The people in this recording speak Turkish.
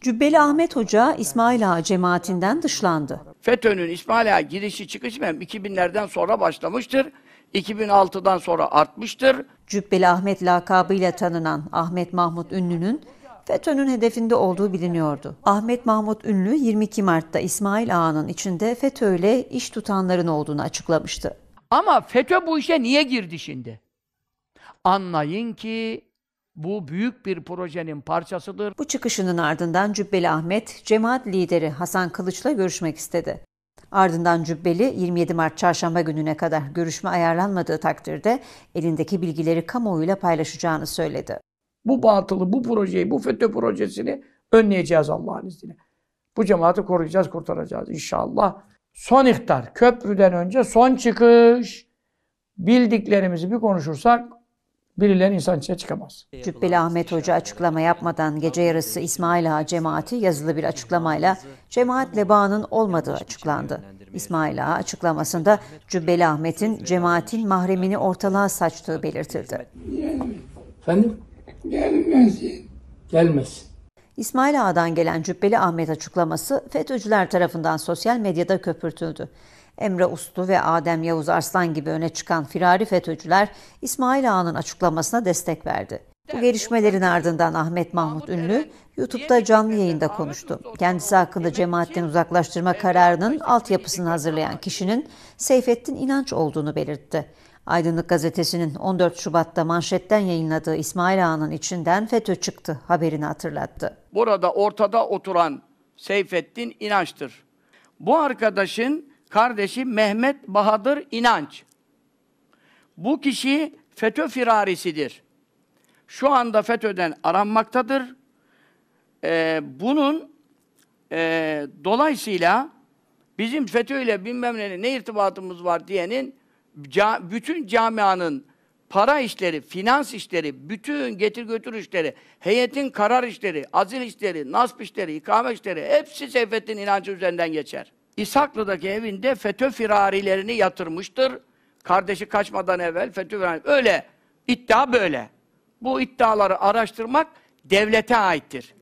Cübbeli Ahmet Hoca İsmail Ağa cemaatinden dışlandı. FETÖ'nün İsmail Ağa girişi çıkışı 2000'lerden sonra başlamıştır. 2006'dan sonra artmıştır. Cübbeli Ahmet lakabıyla tanınan Ahmet Mahmut Ünlü'nün FETÖ'nün hedefinde olduğu biliniyordu. Ahmet Mahmut Ünlü 22 Mart'ta İsmail Ağa'nın içinde FETÖ ile iş tutanların olduğunu açıklamıştı. Ama FETÖ bu işe niye girdi şimdi? Anlayın ki bu büyük bir projenin parçasıdır. Bu çıkışının ardından Cübbeli Ahmet, cemaat lideri Hasan Kılıç'la görüşmek istedi. Ardından Cübbeli 27 Mart çarşamba gününe kadar görüşme ayarlanmadığı takdirde elindeki bilgileri kamuoyuyla paylaşacağını söyledi. Bu batılı, bu projeyi, bu FETÖ projesini önleyeceğiz Allah'ın izniyle. Bu cemaati koruyacağız, kurtaracağız inşallah. Son ihtar, köprüden önce son çıkış. Bildiklerimizi bir konuşursak Birileri insan içine çıkamaz. Şey Cübbeli Ahmet şey Hoca açıklama yapmadan gece yarısı İsmail Ağa cemaati yazılı bir açıklamayla şey cemaatle bağının olmadığı açıklandı. İsmail Ağa açıklamasında Cübbeli Ahmet'in cemaatin mahremini ortalığa saçtığı belirtildi. Efendim? Gelmesin. Gelmesin. İsmail Ağa'dan gelen Cübbeli Ahmet açıklaması FETÖ'cüler tarafından sosyal medyada köpürtüldü. Emre Uslu ve Adem Yavuz Arslan gibi öne çıkan firari FETÖ'cüler İsmail Ağa'nın açıklamasına destek verdi. Bu gelişmelerin ardından Ahmet Mahmut Ünlü YouTube'da canlı yayında konuştu. Kendisi hakkında cemaatten uzaklaştırma kararının altyapısını hazırlayan kişinin Seyfettin İnanç olduğunu belirtti. Aydınlık Gazetesi'nin 14 Şubat'ta manşetten yayınladığı İsmail Ağa'nın içinden FETÖ çıktı haberini hatırlattı. Burada ortada oturan Seyfettin İnanç'tır. Bu arkadaşın kardeşi Mehmet Bahadır İnanç. Bu kişi FETÖ firarisidir. Şu anda FETÖ'den aranmaktadır. Ee, bunun e, dolayısıyla bizim FETÖ ile bilmem ne, ne irtibatımız var diyenin ca, bütün camianın para işleri, finans işleri, bütün getir götür işleri, heyetin karar işleri, azil işleri, nasp işleri, ikame işleri hepsi Seyfettin inancı üzerinden geçer. İshaklı'daki evinde FETÖ firarilerini yatırmıştır. Kardeşi kaçmadan evvel FETÖ firari. Öyle. iddia böyle. Bu iddiaları araştırmak devlete aittir.